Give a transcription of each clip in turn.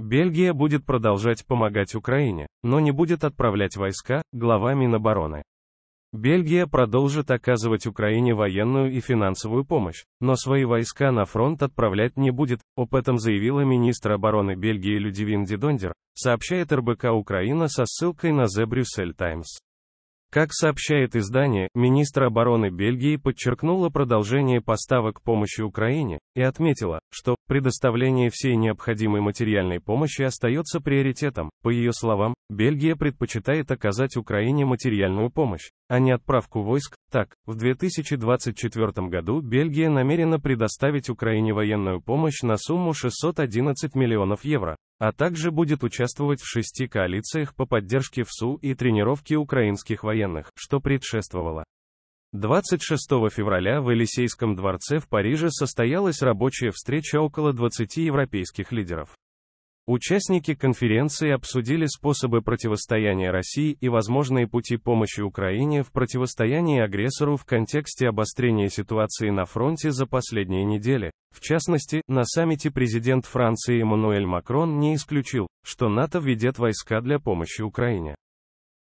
Бельгия будет продолжать помогать Украине, но не будет отправлять войска, глава Минобороны. Бельгия продолжит оказывать Украине военную и финансовую помощь, но свои войска на фронт отправлять не будет, об этом заявила министр обороны Бельгии Людивин Дидондер, сообщает РБК Украина со ссылкой на The Brussels Times. Как сообщает издание, министр обороны Бельгии подчеркнула продолжение поставок помощи Украине и отметила, что предоставление всей необходимой материальной помощи остается приоритетом. По ее словам, Бельгия предпочитает оказать Украине материальную помощь, а не отправку войск. Так, в 2024 году Бельгия намерена предоставить Украине военную помощь на сумму 611 миллионов евро а также будет участвовать в шести коалициях по поддержке ВСУ и тренировке украинских военных, что предшествовало. 26 февраля в Елисейском дворце в Париже состоялась рабочая встреча около 20 европейских лидеров. Участники конференции обсудили способы противостояния России и возможные пути помощи Украине в противостоянии агрессору в контексте обострения ситуации на фронте за последние недели. В частности, на саммите президент Франции Эммануэль Макрон не исключил, что НАТО введет войска для помощи Украине.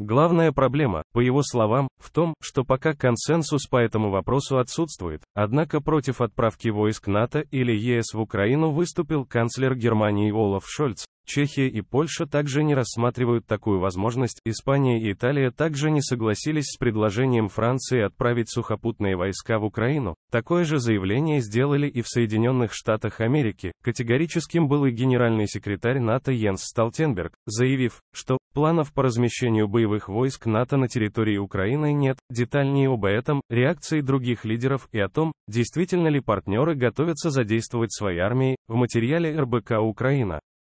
Главная проблема, по его словам, в том, что пока консенсус по этому вопросу отсутствует, однако против отправки войск НАТО или ЕС в Украину выступил канцлер Германии Олаф Шольц, Чехия и Польша также не рассматривают такую возможность, Испания и Италия также не согласились с предложением Франции отправить сухопутные войска в Украину. Такое же заявление сделали и в Соединенных Штатах Америки. Категорическим был и генеральный секретарь НАТО Йенс Столтенберг, заявив, что планов по размещению боевых войск НАТО на территории Украины нет, детальнее об этом, реакции других лидеров и о том, действительно ли партнеры готовятся задействовать свои армии, в материале РБК Украина.